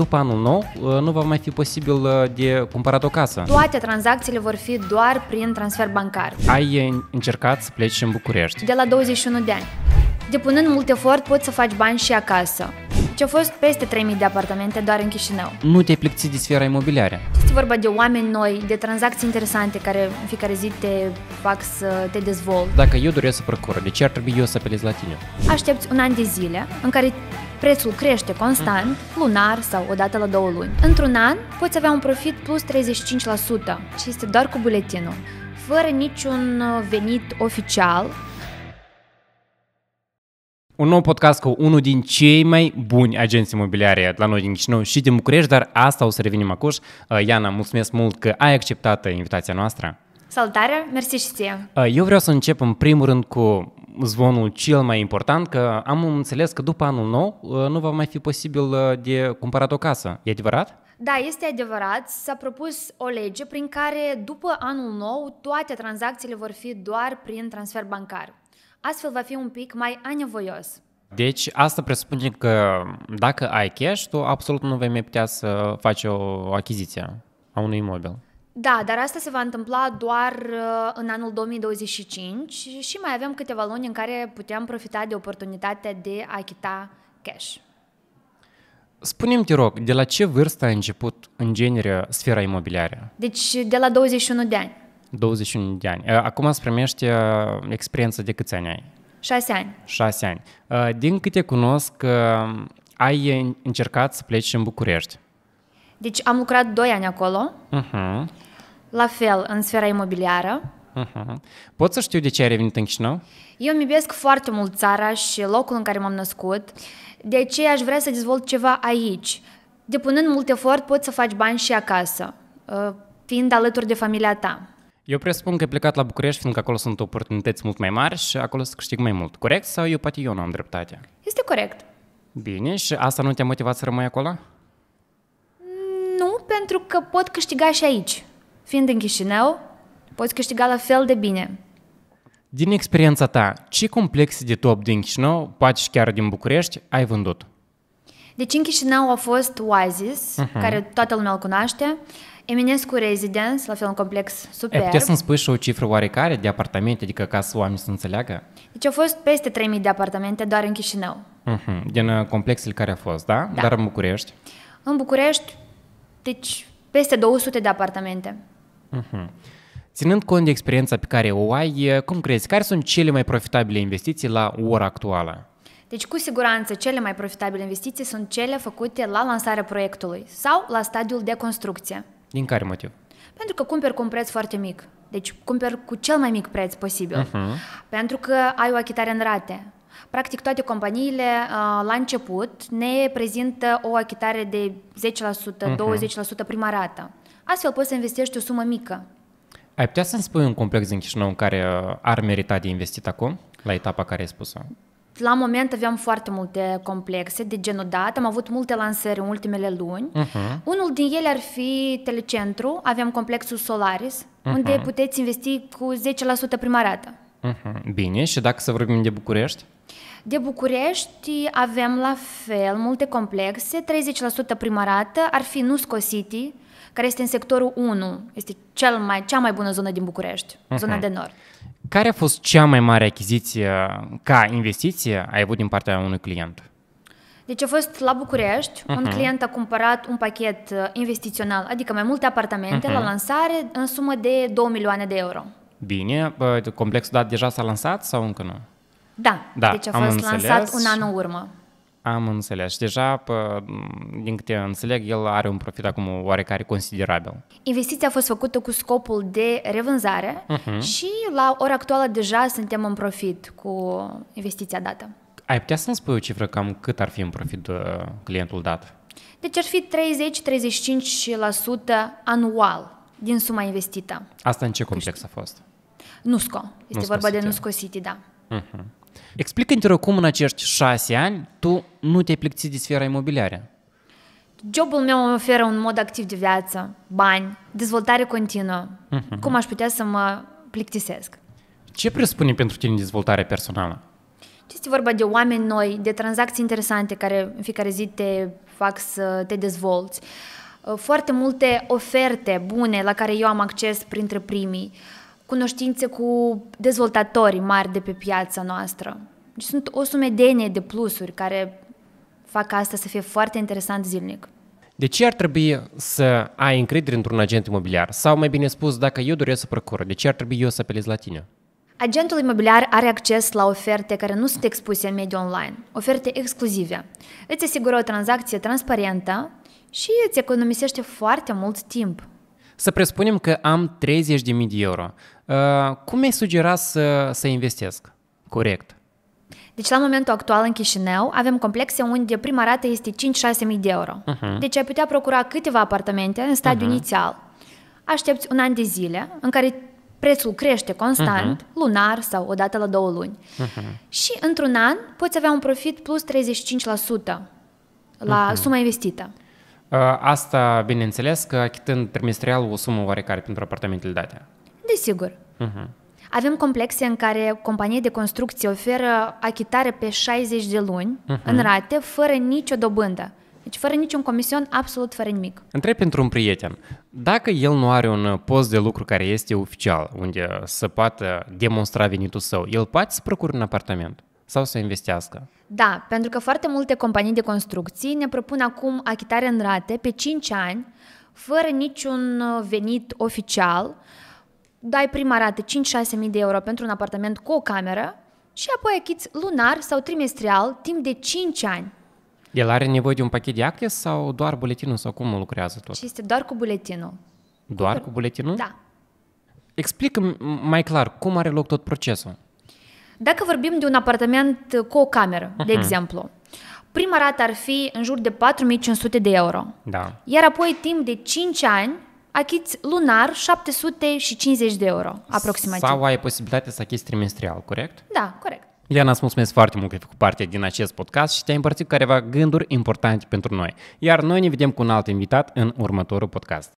După anul nou, uh, nu va mai fi posibil uh, de cumpărat o casă. Toate tranzacțiile vor fi doar prin transfer bancar. Ai uh, încercat să pleci în București? De la 21 de ani. Depunând mult efort, poți să faci bani și acasă. Ce au fost peste 3000 de apartamente doar în Chișinău. Nu te-ai plictisit de sfera imobiliară. Este vorba de oameni noi, de tranzacții interesante care în fiecare zi te fac să te dezvolți. Dacă eu doresc să procură, de ce ar trebui eu să apelez la tine? Aștepți un an de zile în care Prețul crește constant, lunar sau odată la două luni. Într-un an poți avea un profit plus 35% și este doar cu buletinul, fără niciun uh, venit oficial, un nou podcast cu unul din cei mai buni agenți imobiliare la noi din Chișinău și din București, dar asta o să revenim acuși. Uh, Iana, mulțumesc mult că ai acceptat uh, invitația noastră. Salutare, mersi și ție. Eu vreau să încep în primul rând cu zvonul cel mai important, că am înțeles că după anul nou uh, nu va mai fi posibil uh, de cumpărat o casă. E adevărat? Da, este adevărat. S-a propus o lege prin care după anul nou toate tranzacțiile vor fi doar prin transfer bancar. Astfel va fi un pic mai anevoios. Deci asta presupune că dacă ai cash, tu absolut nu vei mai putea să faci o achiziție a unui imobil. Da, dar asta se va întâmpla doar uh, în anul 2025 și mai avem câteva luni în care putem profita de oportunitatea de a achita cash. Spunem te rog, de la ce vârstă a început în genere sfera imobiliară? Deci de la 21 de ani. 21 de ani. Uh, acum îți primește uh, experiență de câți ani ai? 6 ani. 6 ani. Din câte cunosc, ai încercat să pleci în București. Deci am lucrat 2 ani acolo. Uh-huh. La fel, în sfera imobiliară. Uh-huh. Mhm. Poți să știu de ce ai revenit în Chișinău? Eu mi iubesc foarte mult țara și locul în care m-am născut, de aceea aș vrea să dezvolt ceva aici. Depunând mult efort, poți să faci bani și acasă, uh, fiind alături de familia ta. Eu presupun că ai plecat la București, fiindcă acolo sunt oportunități mult mai mari și acolo să câștig mai mult. Corect sau eu poate eu nu am dreptate? Este corect. Bine, și asta nu te-a motivat să rămâi acolo? Nu, pentru că pot câștiga și aici. Fiind în Chișinău, poți câștiga la fel de bine. Din experiența ta, ce complexe de top din Chișinău, poate și chiar din București, ai vândut? Deci în Chișinău a fost Oasis, uh-huh. care toată lumea îl cunoaște, Eminescu Residence, la fel un complex super. Ai putea să-mi spui și o cifră oarecare de apartamente, adică ca să oamenii să înțeleagă? Deci au fost peste 3000 de apartamente doar în Chișinău. Uh-huh. Din uh, complexul care a fost, da? da? Dar în București? În București, deci peste 200 de apartamente. Uh-huh. Ținând cont de experiența pe care o ai, cum crezi, care sunt cele mai profitabile investiții la ora actuală? Deci, cu siguranță, cele mai profitabile investiții sunt cele făcute la lansarea proiectului sau la stadiul de construcție. Din care motiv? Pentru că cumperi cu un preț foarte mic. Deci, cumperi cu cel mai mic preț posibil. Uh-huh. Pentru că ai o achitare în rate. Practic, toate companiile uh, la început ne prezintă o achitare de 10%, uh-huh. 20% prima rată. Astfel poți să investești o sumă mică. Ai putea să-mi spui un complex din Chișinău în care ar merita de investit acum, la etapa care ai spus-o? La moment aveam foarte multe complexe de genul dat. Am avut multe lansări în ultimele luni. Uh-huh. Unul din ele ar fi Telecentru. Aveam complexul Solaris, uh-huh. unde mhm. puteți investi cu 10% prima rată. Uh-huh. Bine, și dacă să vorbim de București? De București avem la fel multe complexe, 30% primarată ar fi Nusco City, care este în sectorul 1, este cel mai, cea mai bună zonă din București, uh-huh. zona de nord. Care a fost cea mai mare achiziție ca investiție ai avut din partea unui client? Deci a fost la București, uh-huh. un mhm. client a cumpărat un pachet uh, investițional, adică mai multe apartamente uh-huh. la mhm. lansare în sumă de 2 milioane de euro. Bine, complexul dat deja s-a lansat sau încă nu? Da, da deci a fost înțeles. lansat un an în urmă. Am înțeles. Și deja, pă, din câte înțeleg, el are un profit acum oarecare considerabil. Investiția a fost făcută cu scopul de revânzare uh-huh. și la ora actuală deja suntem în profit cu investiția dată. Ai putea să-mi spui o cifră cam cât ar fi în profit uh, clientul dat? Deci ar fi 30-35% anual din suma investită. Asta în ce complex a fost? Nusco. Este Nusco vorba City. de Nusco City, da. Uh-huh. Explică-ne, cum în acești șase ani tu nu te-ai plictisit de sfera imobiliară? Jobul meu îmi oferă un mod activ de viață, bani, dezvoltare continuă. Uh-huh. Cum aș putea să mă plictisesc? Ce presupune pentru tine dezvoltarea personală? Este vorba de oameni noi, de tranzacții interesante care în fiecare zi te fac să te dezvolți. Foarte multe oferte bune la care eu am acces printre primii. Uh, cunoștințe cu dezvoltatori mari de pe piața noastră. Deci sunt o sumedenie de plusuri care fac asta să fie foarte interesant zilnic. De ce ar trebui să ai încredere într-un agent imobiliar? Sau mai bine spus, dacă eu doresc să procur, de ce ar trebui eu să apelez la tine? Agentul imobiliar are acces la oferte care nu sunt expuse în mediul online, oferte exclusive. Îți asigură o tranzacție transparentă și îți economisește foarte mult timp. Să presupunem că am 30.000 de euro. Uh, cum ai sugera să, să investesc? Corect. Deci la momentul actual în Chișinău avem complexe unde prima rată este 5-6.000 de euro. Uh-huh. Deci ai putea procura câteva apartamente în stadiu uh-huh. inițial. Aștepți un an de zile în care prețul crește constant, uh-huh. lunar sau odată la două luni. Uh-huh. Și într-un an poți avea un profit plus 35% la uh-huh. suma investită. Ă, asta, bineînțeles, că achitând trimestrial o sumă oarecare pentru apartamentele date. Desigur. Uh-huh. Avem complexe în care companie de construcție oferă achitare pe 60 de luni uh-huh. în rate, fără nicio dobândă. Deci fără niciun comision, absolut fără nimic. Întreb pentru un prieten. Dacă el nu are un post de lucru care este oficial, unde să poată demonstra venitul său, el poate să procure un apartament? sau să investească. Da, pentru că foarte multe companii de construcții ne propun acum achitare în rate pe 5 ani, fără niciun uh, venit oficial. Dai prima rată 5-6 mii de euro pentru un apartament cu o cameră și apoi achiți lunar sau trimestrial timp de 5 ani. El are nevoie de un pachet de acte sau doar buletinul sau cum lucrează tot? Și este doar cu buletinul. Doar cu buletinul? Da. Explică mai clar cum are loc tot procesul. Dacă vorbim de un apartament cu o cameră, uh-huh. de mhm. exemplu, prima rată ar fi în jur de 4500 de euro. Da. Iar apoi, timp de 5 ani, achiți lunar 750 de euro, aproximativ. Sau ai posibilitatea să achizi trimestrial, corect? Da, corect. Iana, îți mulțumesc foarte mult că ai făcut parte din acest podcast și te-ai împărțit cu careva gânduri importante pentru noi. Iar noi ne vedem cu un alt invitat în următorul podcast.